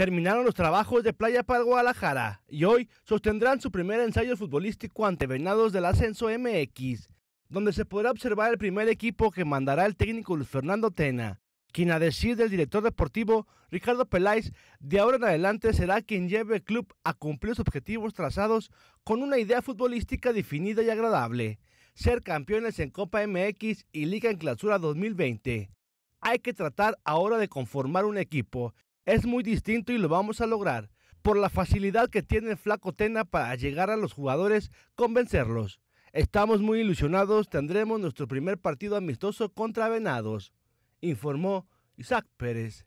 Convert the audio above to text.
terminaron los trabajos de playa para Guadalajara y hoy sostendrán su primer ensayo futbolístico ante Venados del Ascenso MX, donde se podrá observar el primer equipo que mandará el técnico Luis Fernando Tena, quien a decir del director deportivo Ricardo Peláez, de ahora en adelante será quien lleve el club a cumplir sus objetivos trazados con una idea futbolística definida y agradable, ser campeones en Copa MX y Liga en Clausura 2020. Hay que tratar ahora de conformar un equipo es muy distinto y lo vamos a lograr por la facilidad que tiene flaco Tena para llegar a los jugadores, convencerlos. Estamos muy ilusionados, tendremos nuestro primer partido amistoso contra Venados, informó Isaac Pérez.